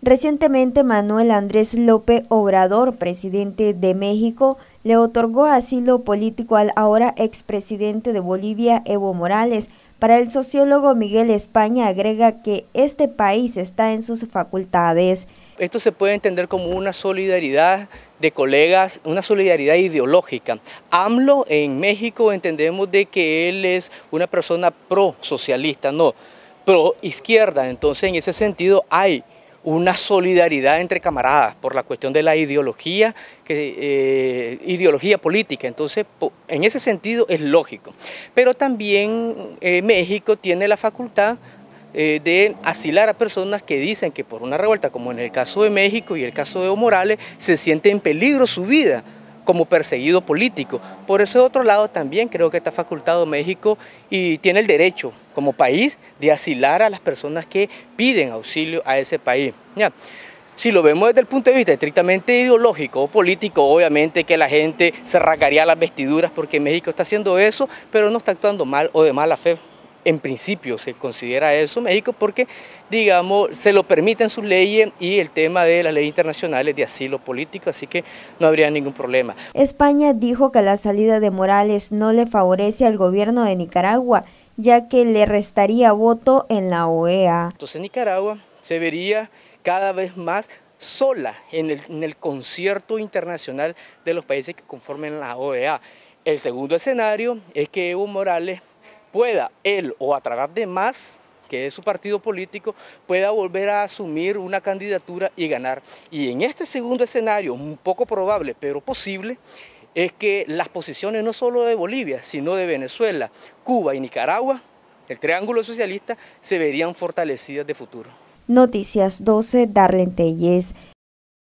Recientemente Manuel Andrés López Obrador, presidente de México, le otorgó asilo político al ahora expresidente de Bolivia, Evo Morales. Para el sociólogo Miguel España agrega que este país está en sus facultades. Esto se puede entender como una solidaridad de colegas, una solidaridad ideológica. AMLO en México entendemos de que él es una persona pro socialista, no, pro izquierda. Entonces en ese sentido hay una solidaridad entre camaradas por la cuestión de la ideología, eh, ideología política. Entonces, en ese sentido es lógico. Pero también eh, México tiene la facultad eh, de asilar a personas que dicen que por una revuelta, como en el caso de México y el caso de Evo Morales, se siente en peligro su vida como perseguido político. Por ese otro lado también creo que está facultado México y tiene el derecho como país de asilar a las personas que piden auxilio a ese país. Si lo vemos desde el punto de vista estrictamente ideológico o político, obviamente que la gente se rasgaría las vestiduras porque México está haciendo eso, pero no está actuando mal o de mala fe en principio se considera eso México porque, digamos, se lo permiten sus leyes y el tema de las leyes internacionales de asilo político, así que no habría ningún problema. España dijo que la salida de Morales no le favorece al gobierno de Nicaragua, ya que le restaría voto en la OEA. Entonces Nicaragua se vería cada vez más sola en el, en el concierto internacional de los países que conformen la OEA. El segundo escenario es que Evo Morales pueda él o a través de más que es su partido político, pueda volver a asumir una candidatura y ganar. Y en este segundo escenario, un poco probable, pero posible, es que las posiciones no solo de Bolivia, sino de Venezuela, Cuba y Nicaragua, el triángulo socialista, se verían fortalecidas de futuro. Noticias 12, Darlene Telles.